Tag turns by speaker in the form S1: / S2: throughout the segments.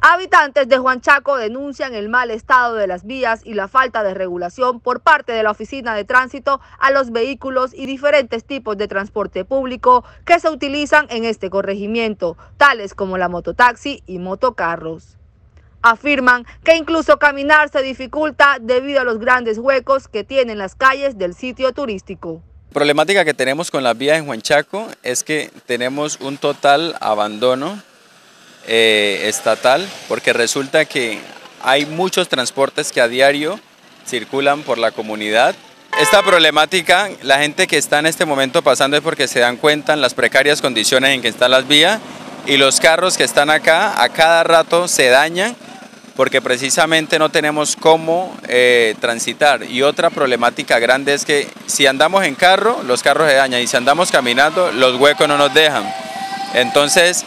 S1: Habitantes de Huanchaco denuncian el mal estado de las vías y la falta de regulación por parte de la Oficina de Tránsito a los vehículos y diferentes tipos de transporte público que se utilizan en este corregimiento, tales como la mototaxi y motocarros. Afirman que incluso caminar se dificulta debido a los grandes huecos que tienen las calles del sitio turístico
S2: problemática que tenemos con las vías en Huanchaco es que tenemos un total abandono eh, estatal, porque resulta que hay muchos transportes que a diario circulan por la comunidad. Esta problemática, la gente que está en este momento pasando es porque se dan cuenta en las precarias condiciones en que están las vías y los carros que están acá a cada rato se dañan porque precisamente no tenemos cómo eh, transitar. Y otra problemática grande es que si andamos en carro, los carros se dañan y si andamos caminando, los huecos no nos dejan. Entonces,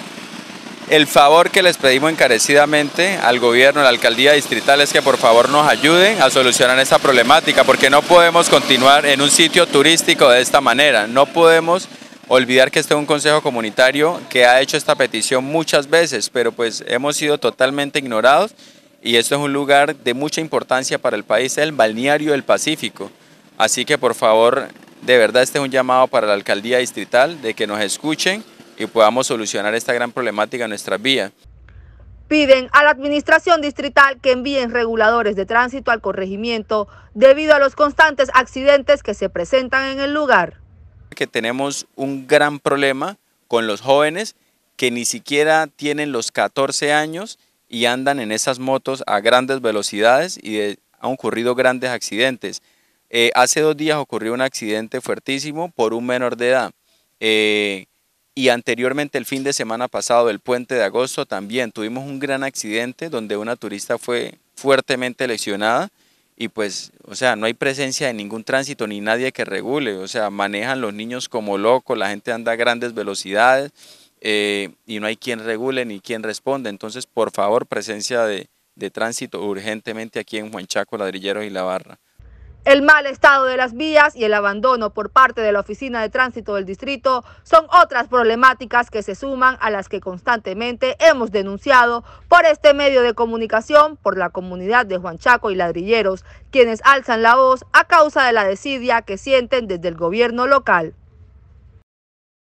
S2: el favor que les pedimos encarecidamente al gobierno, a la alcaldía distrital, es que por favor nos ayuden a solucionar esta problemática, porque no podemos continuar en un sitio turístico de esta manera. No podemos olvidar que este es un consejo comunitario que ha hecho esta petición muchas veces, pero pues hemos sido totalmente ignorados y esto es un lugar de mucha importancia para el país, el balneario del Pacífico. Así que por favor, de verdad este es un llamado para la alcaldía distrital de que nos escuchen y podamos solucionar esta gran problemática en nuestras vías.
S1: Piden a la administración distrital que envíen reguladores de tránsito al corregimiento debido a los constantes accidentes que se presentan en el lugar.
S2: Que tenemos un gran problema con los jóvenes que ni siquiera tienen los 14 años y andan en esas motos a grandes velocidades y han ocurrido grandes accidentes. Eh, hace dos días ocurrió un accidente fuertísimo por un menor de edad. Eh, y anteriormente el fin de semana pasado, el puente de agosto, también tuvimos un gran accidente donde una turista fue fuertemente lesionada y pues, o sea, no hay presencia de ningún tránsito ni nadie que regule, o sea, manejan los niños como locos, la gente anda a grandes velocidades eh, y no hay quien regule ni quien responde. Entonces, por favor, presencia de, de tránsito urgentemente aquí en Huanchaco, Ladrilleros y La Barra.
S1: El mal estado de las vías y el abandono por parte de la Oficina de Tránsito del Distrito son otras problemáticas que se suman a las que constantemente hemos denunciado por este medio de comunicación por la comunidad de Juanchaco y Ladrilleros, quienes alzan la voz a causa de la desidia que sienten desde el gobierno local.